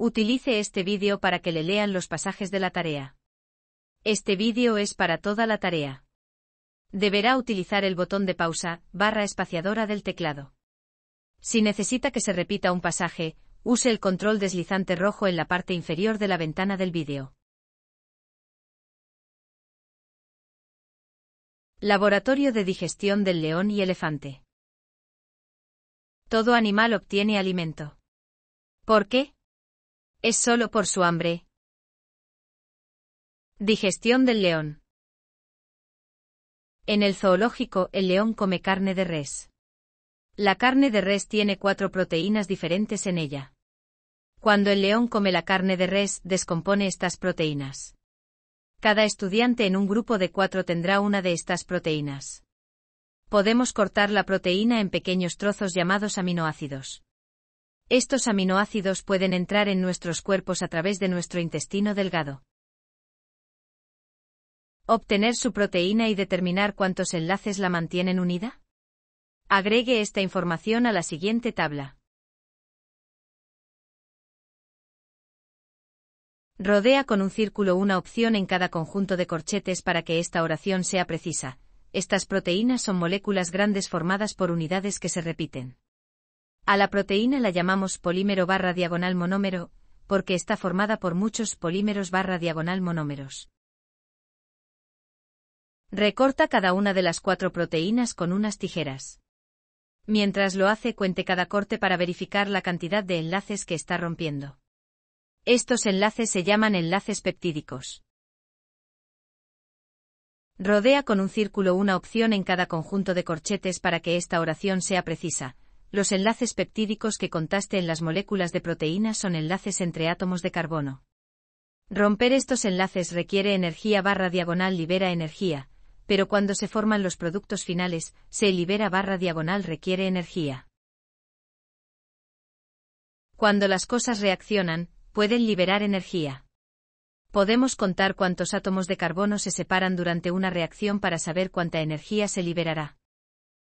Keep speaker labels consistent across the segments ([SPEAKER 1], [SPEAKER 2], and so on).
[SPEAKER 1] Utilice este vídeo para que le lean
[SPEAKER 2] los pasajes de la tarea. Este vídeo es para toda la tarea. Deberá utilizar el botón de pausa, barra espaciadora del teclado. Si necesita que se repita un pasaje, use el control deslizante rojo en la parte inferior de la ventana del vídeo. Laboratorio de digestión del león y elefante. Todo animal obtiene alimento. ¿Por qué? Es solo por su hambre.
[SPEAKER 1] Digestión del león.
[SPEAKER 2] En el zoológico, el león come carne de res. La carne de res tiene cuatro proteínas diferentes en ella. Cuando el león come la carne de res, descompone estas proteínas. Cada estudiante en un grupo de cuatro tendrá una de estas proteínas. Podemos cortar la proteína en pequeños trozos llamados aminoácidos. Estos aminoácidos pueden entrar en nuestros cuerpos a través de nuestro intestino delgado. Obtener su proteína y determinar cuántos enlaces la mantienen unida. Agregue esta información a la siguiente tabla. Rodea con un círculo una opción en cada conjunto de corchetes para que esta oración sea precisa. Estas proteínas son moléculas grandes formadas por unidades que se repiten. A la proteína la llamamos polímero barra diagonal monómero, porque está formada por muchos polímeros barra diagonal monómeros. Recorta cada una de las cuatro proteínas con unas tijeras. Mientras lo hace, cuente cada corte para verificar la cantidad de enlaces que está rompiendo. Estos enlaces se llaman enlaces peptídicos. Rodea con un círculo una opción en cada conjunto de corchetes para que esta oración sea precisa. Los enlaces peptídicos que contaste en las moléculas de proteínas son enlaces entre átomos de carbono. Romper estos enlaces requiere energía barra diagonal libera energía, pero cuando se forman los productos finales, se libera barra diagonal requiere energía. Cuando las cosas reaccionan, pueden liberar energía. Podemos contar cuántos átomos de carbono se separan durante una reacción para saber cuánta energía se liberará.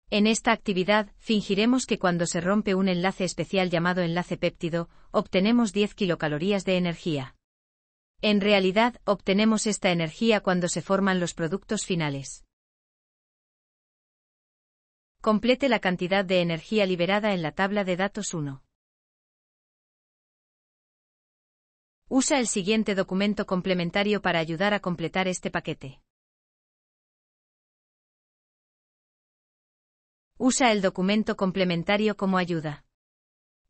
[SPEAKER 2] En esta actividad, fingiremos que cuando se rompe un enlace especial llamado enlace péptido, obtenemos 10 kilocalorías de energía. En realidad, obtenemos esta energía cuando se forman los productos finales. Complete la cantidad de energía liberada en la tabla de
[SPEAKER 1] datos 1. Usa el siguiente documento complementario para ayudar a completar este paquete.
[SPEAKER 2] Usa el documento complementario como ayuda.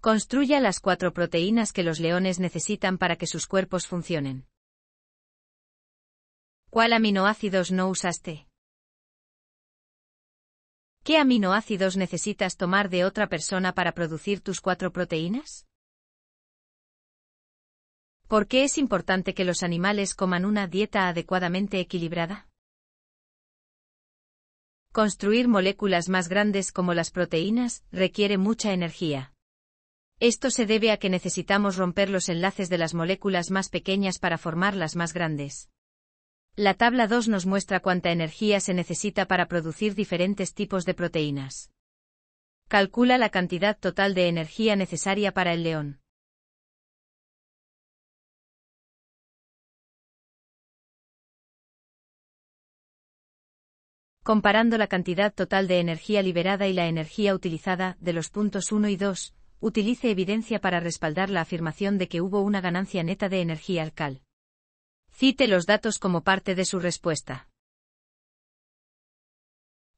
[SPEAKER 2] Construya las cuatro proteínas que los leones necesitan para que sus cuerpos funcionen. ¿Cuál aminoácidos no usaste?
[SPEAKER 1] ¿Qué aminoácidos necesitas tomar de otra persona para producir tus cuatro proteínas? ¿Por qué es importante que
[SPEAKER 2] los animales coman una dieta adecuadamente equilibrada? Construir moléculas más grandes como las proteínas requiere mucha energía. Esto se debe a que necesitamos romper los enlaces de las moléculas más pequeñas para formar las más grandes. La tabla 2 nos muestra cuánta energía se necesita para producir diferentes tipos de proteínas. Calcula la cantidad total de
[SPEAKER 1] energía necesaria para el león.
[SPEAKER 2] comparando la cantidad total de energía liberada y la energía utilizada de los puntos 1 y 2, utilice evidencia para respaldar la afirmación de que hubo una ganancia neta de energía alcal. Cite los datos como parte de su respuesta.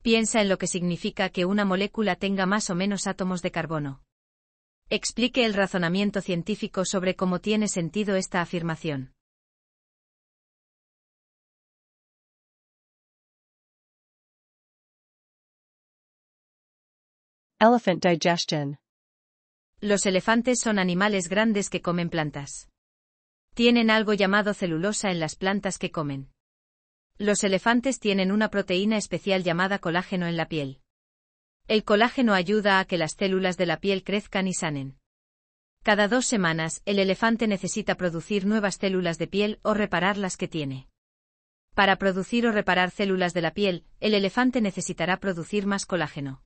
[SPEAKER 2] Piensa en lo que significa que una molécula tenga más o menos átomos de carbono. Explique el razonamiento científico sobre cómo tiene sentido esta afirmación.
[SPEAKER 1] Elephant digestion.
[SPEAKER 2] Los elefantes son animales grandes que comen plantas. Tienen algo llamado celulosa en las plantas que comen. Los elefantes tienen una proteína especial llamada colágeno en la piel. El colágeno ayuda a que las células de la piel crezcan y sanen. Cada dos semanas, el elefante necesita producir nuevas células de piel o reparar las que tiene. Para producir o reparar células de la piel, el elefante necesitará producir más colágeno.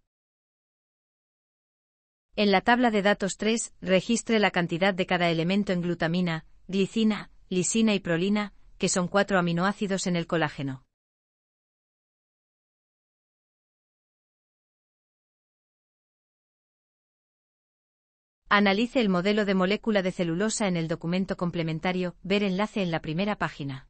[SPEAKER 2] En la tabla de datos 3, registre la cantidad de cada elemento en glutamina, glicina, lisina y prolina, que son cuatro aminoácidos en el colágeno. Analice el modelo de molécula de celulosa en el documento complementario, ver enlace en la primera página.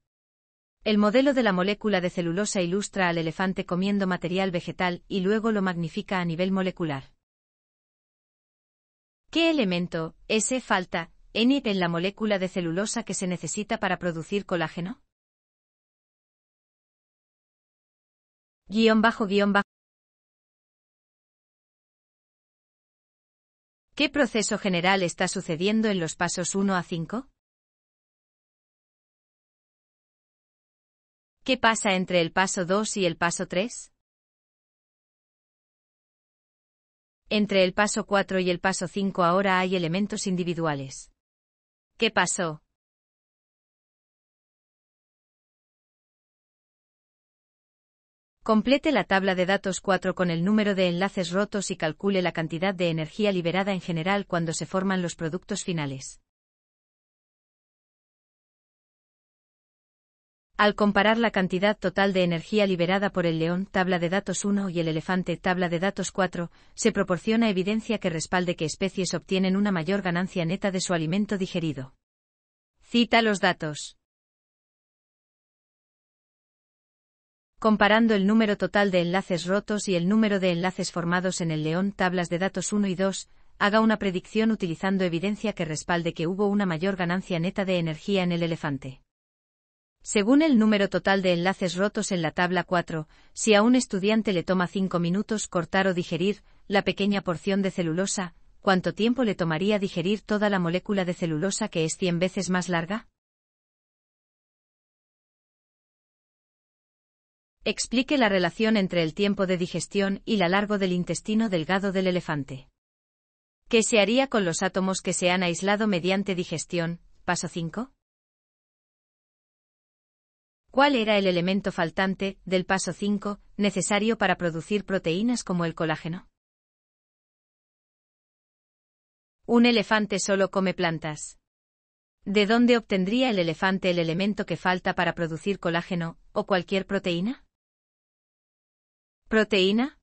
[SPEAKER 2] El modelo de la molécula de celulosa ilustra al elefante comiendo material vegetal y luego lo magnifica a nivel molecular. ¿Qué elemento, S, falta, N, en la molécula de celulosa que se necesita para
[SPEAKER 1] producir colágeno? Guión bajo, guión ¿Qué proceso general está sucediendo en los pasos 1 a 5? ¿Qué pasa entre el paso 2 y el paso 3? Entre el paso 4 y el paso 5 ahora hay elementos individuales. ¿Qué pasó? Complete la
[SPEAKER 2] tabla de datos 4 con el número de enlaces rotos y calcule la cantidad de energía liberada en general cuando se forman los productos finales. Al comparar la cantidad total de energía liberada por el león, tabla de datos 1, y el elefante, tabla de datos 4, se proporciona evidencia que respalde que especies obtienen una mayor ganancia neta de su alimento digerido. Cita los datos. Comparando el número total de enlaces rotos y el número de enlaces formados en el león, tablas de datos 1 y 2, haga una predicción utilizando evidencia que respalde que hubo una mayor ganancia neta de energía en el elefante. Según el número total de enlaces rotos en la tabla 4, si a un estudiante le toma 5 minutos cortar o digerir la pequeña porción de celulosa, ¿cuánto tiempo le tomaría digerir toda la molécula de celulosa que es 100 veces más larga?
[SPEAKER 1] Explique la relación entre el
[SPEAKER 2] tiempo de digestión y la largo del intestino delgado del elefante. ¿Qué se haría con los átomos que se han aislado mediante digestión? Paso 5. ¿Cuál era el elemento faltante, del paso 5, necesario
[SPEAKER 1] para producir proteínas como el colágeno?
[SPEAKER 2] Un elefante solo come plantas. ¿De dónde obtendría el elefante el elemento que falta para producir colágeno, o cualquier proteína?
[SPEAKER 1] ¿Proteína?